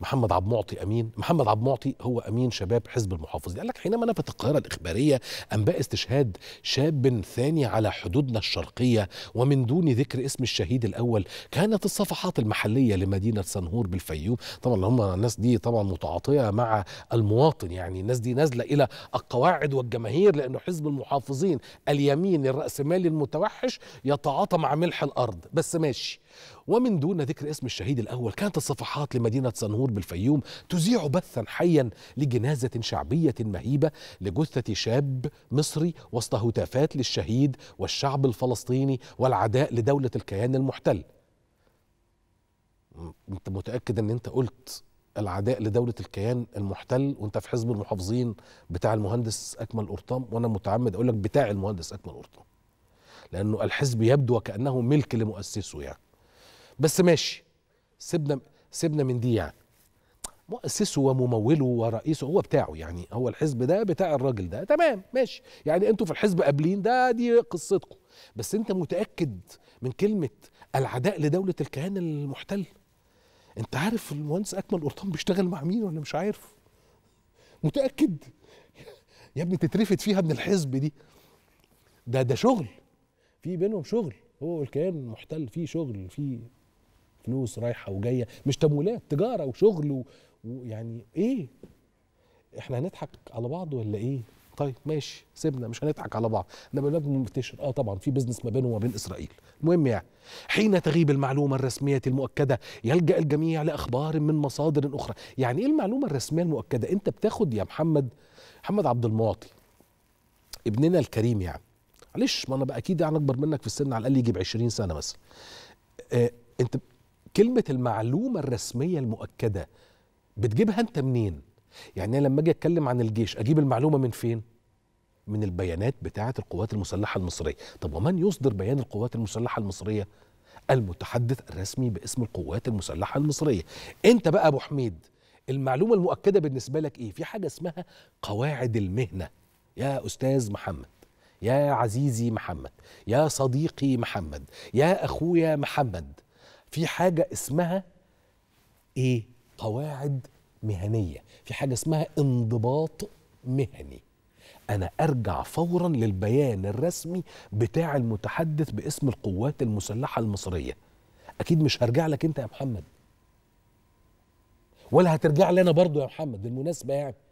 محمد عبد معطي امين محمد عبد معطي هو امين شباب حزب المحافظين قال لك حينما نفت القاهره الاخباريه انباء استشهاد شاب ثاني على حدودنا الشرقيه ومن دون ذكر اسم الشهيد الاول كانت الصفحات المحليه لمدينه سنهور بالفيوم طبعا هم الناس دي طبعا متعاطيه مع المواطن يعني الناس دي نازله الى القواعد والجماهير لانه حزب المحافظين اليمين الراسمالي المتوحش يتعاطى مع ملح الارض بس ماشي ومن دون ذكر اسم الشهيد الأول كانت الصفحات لمدينة صنهور بالفيوم تذيع بثا حيا لجنازة شعبية مهيبة لجثة شاب مصري وسط هتافات للشهيد والشعب الفلسطيني والعداء لدولة الكيان المحتل انت متأكد ان انت قلت العداء لدولة الكيان المحتل وانت في حزب المحافظين بتاع المهندس أكمل أرطام وانا متعمد اقول لك بتاع المهندس أكمل أرطام لانه الحزب يبدو وكأنه ملك لمؤسسه يعني بس ماشي سيبنا سيبنا من دي يعني مؤسسه ومموله ورئيسه هو بتاعه يعني هو الحزب ده بتاع الراجل ده تمام ماشي يعني انتوا في الحزب قابلين ده دي قصتكم بس انت متاكد من كلمه العداء لدوله الكيان المحتل انت عارف المهندس اكمل قرطان بيشتغل مع مين ولا مش عارف متاكد يا ابني تترفد فيها من الحزب دي ده ده شغل في بينهم شغل هو الكيان المحتل في شغل في فلوس رايحه وجايه مش تمويلات تجاره وشغل ويعني ايه احنا هنضحك على بعض ولا ايه طيب ماشي سيبنا مش هنضحك على بعض انما المبنى منتشر اه طبعا في بيزنس ما بينه وما بين اسرائيل المهم يعني حين تغيب المعلومه الرسميه المؤكده يلجا الجميع لاخبار من مصادر اخرى يعني ايه المعلومه الرسميه المؤكده انت بتاخد يا محمد محمد عبد المواطي ابننا الكريم يعني معلش ما انا بقى اكيد يعني اكبر منك في السن على الاقل يجيب 20 سنه مثلا آه انت كلمه المعلومه الرسميه المؤكده بتجيبها انت منين يعني انا لما اجي اتكلم عن الجيش اجيب المعلومه من فين من البيانات بتاعه القوات المسلحه المصريه طب ومن يصدر بيان القوات المسلحه المصريه المتحدث الرسمي باسم القوات المسلحه المصريه انت بقى ابو حميد المعلومه المؤكده بالنسبه لك ايه في حاجه اسمها قواعد المهنه يا استاذ محمد يا عزيزي محمد يا صديقي محمد يا اخويا محمد في حاجه اسمها ايه قواعد مهنيه في حاجه اسمها انضباط مهني انا ارجع فورا للبيان الرسمي بتاع المتحدث باسم القوات المسلحه المصريه اكيد مش هرجع لك انت يا محمد ولا هترجع لي انا برضو يا محمد بالمناسبه يعني